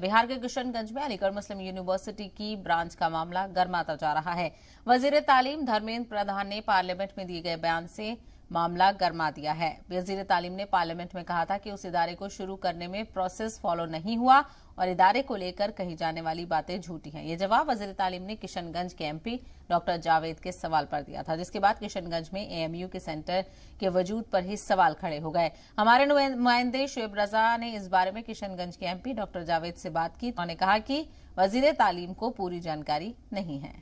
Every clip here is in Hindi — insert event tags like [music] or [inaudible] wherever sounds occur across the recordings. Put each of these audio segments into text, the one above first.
बिहार के किशनगंज में अलीगढ़ मुस्लिम यूनिवर्सिटी की ब्रांच का मामला गर्माता जा रहा है वजीर तालीम धर्मेंद्र प्रधान ने पार्लियामेंट में दिए गए बयान से मामला गर्मा दिया है वजीर तालीम ने पार्लियामेंट में कहा था कि उस इदारे को शुरू करने में प्रोसेस फॉलो नहीं हुआ और इदारे को लेकर कही जाने वाली बातें झूठी हैं ये जवाब वजीर तालीम ने किशनगंज के एमपी डॉक्टर जावेद के सवाल पर दिया था जिसके बाद किशनगंज में एएमयू के सेंटर के वजूद पर ही सवाल खड़े हो गए हमारे नुमाइंदे शुएब रजा ने इस बारे में किशनगंज के एमपी डॉक्टर जावेद से बात की उन्होंने कहा कि वजीर तालीम को पूरी जानकारी नहीं है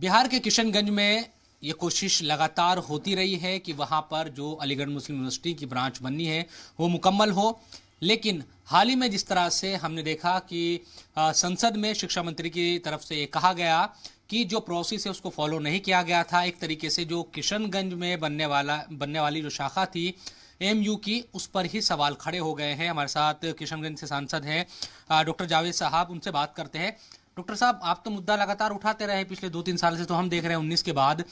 बिहार के किशनगंज में ये कोशिश लगातार होती रही है कि वहाँ पर जो अलीगढ़ मुस्लिम यूनिवर्सिटी की ब्रांच बननी है वो मुकम्मल हो लेकिन हाल ही में जिस तरह से हमने देखा कि संसद में शिक्षा मंत्री की तरफ से ये कहा गया कि जो प्रोसेस है उसको फॉलो नहीं किया गया था एक तरीके से जो किशनगंज में बनने वाला बनने वाली जो शाखा थी एम की उस पर ही सवाल खड़े हो गए हैं हमारे साथ किशनगंज से सांसद हैं डॉक्टर जावेद साहब उनसे बात करते हैं डॉक्टर साहब आप तो मुद्दा लगातार उठाते रहे पिछले दो तीन साल से तो हम देख रहे हैं उन्नीस के बाद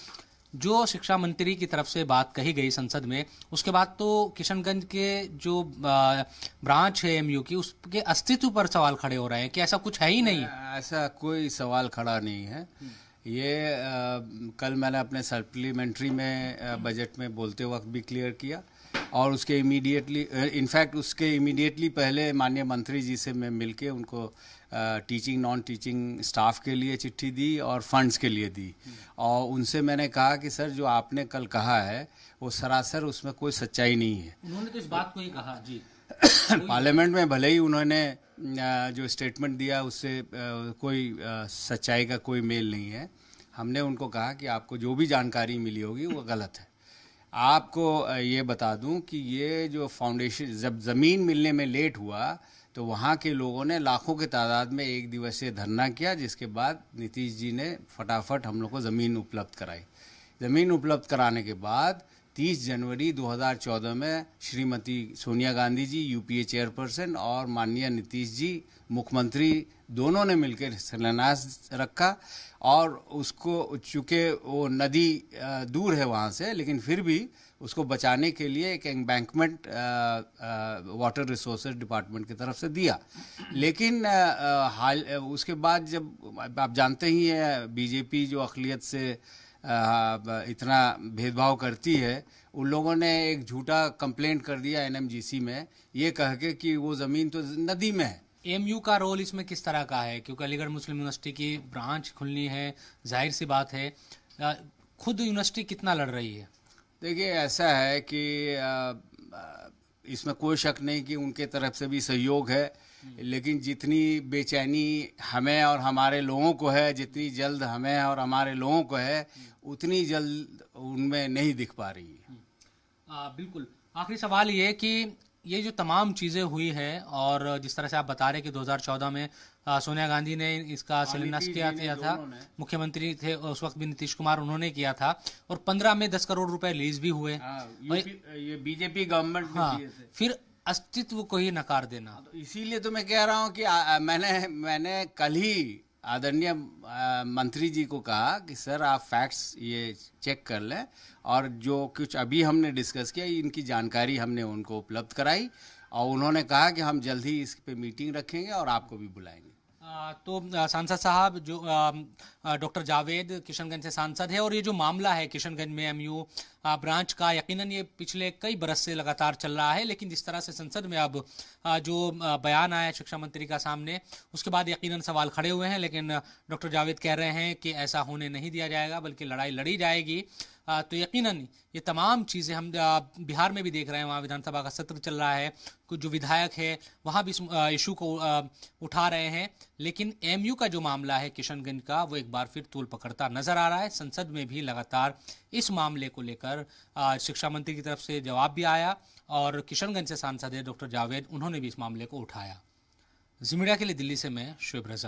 जो शिक्षा मंत्री की तरफ से बात कही गई संसद में उसके बाद तो किशनगंज के जो ब्रांच है एमयू की उसके अस्तित्व पर सवाल खड़े हो रहे हैं कि ऐसा कुछ है ही नहीं ऐसा कोई सवाल खड़ा नहीं है ये आ, कल मैंने अपने सप्लीमेंट्री में बजट में बोलते वक्त भी क्लियर किया और उसके इमीडिएटली इनफैक्ट uh, उसके इमीडिएटली पहले माननीय मंत्री जी से मैं मिलके उनको टीचिंग नॉन टीचिंग स्टाफ के लिए चिट्ठी दी और फंड्स के लिए दी और उनसे मैंने कहा कि सर जो आपने कल कहा है वो सरासर उसमें कोई सच्चाई नहीं है उन्होंने तो इस बात को ही कहा जी [coughs] पार्लियामेंट में भले ही उन्होंने uh, जो स्टेटमेंट दिया उससे uh, कोई सच्चाई का कोई मेल नहीं है हमने उनको कहा कि आपको जो भी जानकारी मिली होगी वो गलत है आपको ये बता दूं कि ये जो फाउंडेशन जब ज़मीन मिलने में लेट हुआ तो वहाँ के लोगों ने लाखों की तादाद में एक दिवसीय धरना किया जिसके बाद नीतीश जी ने फटाफट हम लोग को ज़मीन उपलब्ध कराई ज़मीन उपलब्ध कराने के बाद 30 जनवरी 2014 में श्रीमती सोनिया गांधी जी यूपीए चेयरपर्सन और माननीय नीतीश जी मुख्यमंत्री दोनों ने मिलकर शिलान्यास रखा और उसको चूँकि वो नदी दूर है वहाँ से लेकिन फिर भी उसको बचाने के लिए एक एम्बैंकमेंट वाटर रिसोर्स डिपार्टमेंट की तरफ से दिया लेकिन हाल उसके बाद जब आप जानते ही हैं बीजेपी जो अकलीत से इतना भेदभाव करती है उन लोगों ने एक झूठा कंप्लेंट कर दिया एनएमजीसी में ये कह के कि वो ज़मीन तो नदी में है एमयू का रोल इसमें किस तरह का है क्योंकि अलीगढ़ मुस्लिम यूनिवर्सिटी की ब्रांच खुलनी है जाहिर सी बात है खुद यूनिवर्सिटी कितना लड़ रही है देखिए ऐसा है कि इसमें कोई शक नहीं कि उनके तरफ से भी सहयोग है लेकिन जितनी बेचैनी हमें और हमारे लोगों को है जितनी जल्द हमें और हमारे लोगों को है उतनी जल्द उनमें नहीं दिख पा रही है आ, हाँ, बिल्कुल आखिरी सवाल ये कि ये जो तमाम चीज़ें हुई है और जिस तरह से आप बता रहे कि 2014 में सोनिया गांधी ने इसका शिलान्यास किया किया था मुख्यमंत्री थे उस वक्त भी नीतीश कुमार उन्होंने किया था और 15 में 10 करोड़ रुपए लीज भी हुए आ, हाँ, ये बीजेपी गवर्नमेंट हाँ फिर अस्तित्व को ही नकार देना इसीलिए तो मैं कह रहा हूँ कि आ, मैंने मैंने कल ही आदरणीय मंत्री जी को कहा कि सर आप फैक्ट्स ये चेक कर लें और जो कुछ अभी हमने डिस्कस किया इनकी जानकारी हमने उनको उपलब्ध कराई और उन्होंने कहा कि हम जल्द ही इस पे मीटिंग रखेंगे और आपको भी बुलाएंगे तो सांसद साहब जो डॉक्टर जावेद किशनगंज से सांसद है और ये जो मामला है किशनगंज में एमयू ब्रांच का यकीनन ये पिछले कई बरस से लगातार चल रहा है लेकिन जिस तरह से संसद में अब जो बयान आया शिक्षा मंत्री का सामने उसके बाद यकीनन सवाल खड़े हुए हैं लेकिन डॉक्टर जावेद कह रहे हैं कि ऐसा होने नहीं दिया जाएगा बल्कि लड़ाई लड़ी जाएगी तो यकीन ये तमाम चीज़ें हम बिहार में भी देख रहे हैं वहाँ विधानसभा का सत्र चल रहा है कुछ जो विधायक है वहाँ भी इस इशू को उठा रहे हैं लेकिन एम का जो मामला है किशनगंज का वो एक बार फिर तूल पकड़ता नजर आ रहा है संसद में भी लगातार इस मामले को लेकर शिक्षा मंत्री की तरफ से जवाब भी आया और किशनगंज से सांसद है डॉक्टर जावेद उन्होंने भी इस मामले को उठाया जी मीडिया के लिए दिल्ली से मैं शुभ रजा